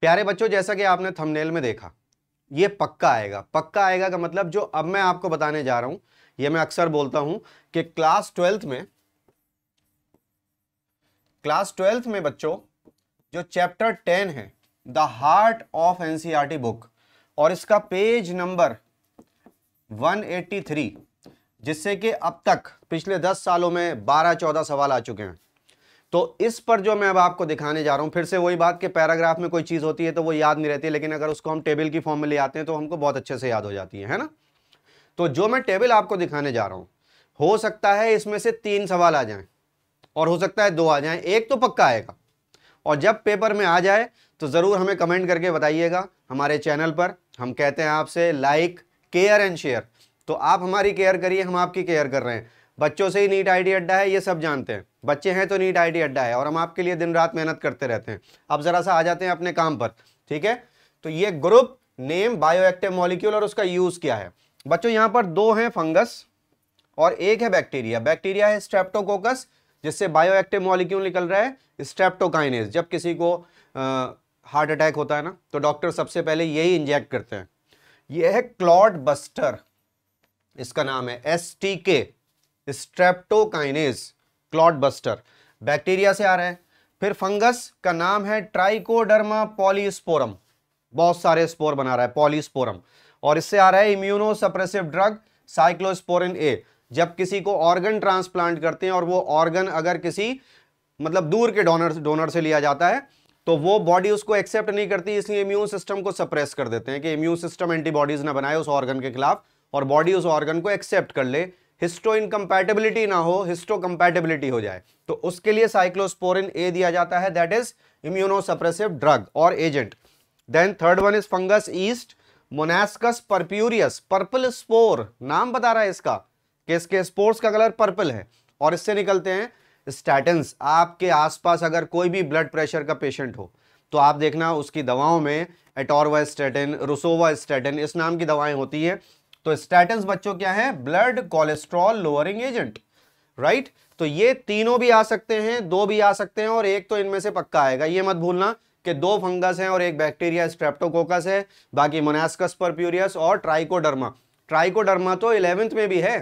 प्यारे बच्चों जैसा कि आपने थंबनेल में देखा ये पक्का आएगा पक्का आएगा का मतलब जो अब मैं आपको बताने जा रहा हूं ये मैं अक्सर बोलता हूं कि क्लास ट्वेल्थ में क्लास ट्वेल्थ में बच्चों जो चैप्टर टेन है the heart of NCERT book और इसका पेज नंबर 183 जिससे कि अब तक पिछले 10 सालों में 12-14 सवाल आ चुके हैं तो इस पर जो मैं अब आपको दिखाने जा रहा हूँ फिर से वही बात कि पैराग्राफ में कोई चीज़ होती है तो वो याद नहीं रहती लेकिन अगर उसको हम टेबल की फॉर्म में ले आते हैं तो हमको बहुत अच्छे से याद हो जाती है है ना तो जो मैं टेबल आपको दिखाने जा रहा हूँ हो सकता है इसमें से तीन सवाल आ जाए और हो सकता है दो आ जाए एक तो पक्का आएगा और जब पेपर में आ जाए तो ज़रूर हमें कमेंट करके बताइएगा हमारे चैनल पर हम कहते हैं आपसे लाइक केयर एंड शेयर तो आप हमारी केयर करिए हम आपकी केयर कर रहे हैं बच्चों से ही नीट आई अड्डा है ये सब जानते हैं बच्चे हैं तो नीट आई अड्डा है और हम आपके लिए दिन रात मेहनत करते रहते हैं अब ज़रा सा आ जाते हैं अपने काम पर ठीक है तो ये ग्रुप नेम बायोएक्टिव मॉलिक्यूल और उसका यूज़ क्या है बच्चों यहाँ पर दो हैं फंगस और एक है बैक्टीरिया बैक्टीरिया है स्ट्रेप्टोकोकस जिससे बायोएक्टिव मॉलिक्यूल निकल रहा है स्ट्रेप्टोकाइनेस जब किसी को आ, हार्ट अटैक होता है ना तो डॉक्टर सबसे पहले यही इंजेक्ट करते हैं यह है क्लॉड बस्टर इसका नाम है S T K streptokinase clot buster bacteria से आ रहा है फिर फंगस का नाम है ट्राइकोडर्मा पॉलीस्पोरम बहुत सारे स्पोर बना रहा है पॉलीस्पोरम और इससे आ रहा है immunosuppressive drug cyclosporin A जब किसी को ऑर्गन ट्रांसप्लांट करते हैं और वो ऑर्गन अगर किसी मतलब दूर के डोनर डोनर से लिया जाता है तो वो बॉडी उसको एक्सेप्ट नहीं करती इसलिए इम्यून सिस्टम को सप्रेस कर देते हैं कि इम्यून सिस्टम एंटीबॉडीज ना बनाए उस ऑर्गन के खिलाफ और बॉडी उस ऑर्गन को एक्सेप्ट कर ले हिस्टो इनकम्पैटिबिलिटी ना हो हिस्टो कंपैटिबिलिटी हो जाए तो उसके लिए साइक्लोस्पोरिन ए दिया जाता है दैट इज इम्यूनोसप्रेसिव ड्रग और agent then third one is fungus yeast monascus purpureus purple spore नाम बता रहा है इसका कि इसके स्पोर्स का कलर पर्पल है और इससे निकलते हैं स्टैटेंस आपके आसपास अगर कोई भी ब्लड प्रेशर का पेशेंट हो तो आप देखना उसकी दवाओं में एटोरवा स्टेटिन रुसोवा स्टेटिन इस नाम की दवाएं होती हैं तो स्टैटिन बच्चों क्या है blood cholesterol lowering agent right तो ये तीनों भी आ सकते हैं दो भी आ सकते हैं और एक तो इनमें से पक्का आएगा ये मत भूलना कि दो फंगस हैं और एक बैक्टीरिया स्ट्रेप्टोकोकस है बाकी मोनास्कस परप्यूरियस और ट्राइकोडर्मा ट्राइकोडर्मा तो इलेवेंथ में भी है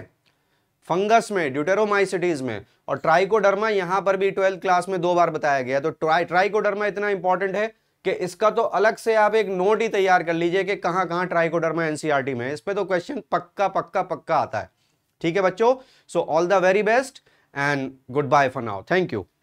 फंगस में ड्यूटेरोमाइसिटीज में और ट्राइकोडर्मा यहां पर भी ट्वेल्थ क्लास में दो बार बताया गया तो ट्राइकोडर्मा इतना इंपॉर्टेंट है कि इसका तो अलग से आप एक नोट ही तैयार कर लीजिए कि कहां कहां ट्राइकोडर्मा एनसीईआरटी में इस पर तो क्वेश्चन पक्का पक्का पक्का आता है ठीक है बच्चों so all the very best and good bye for now thank you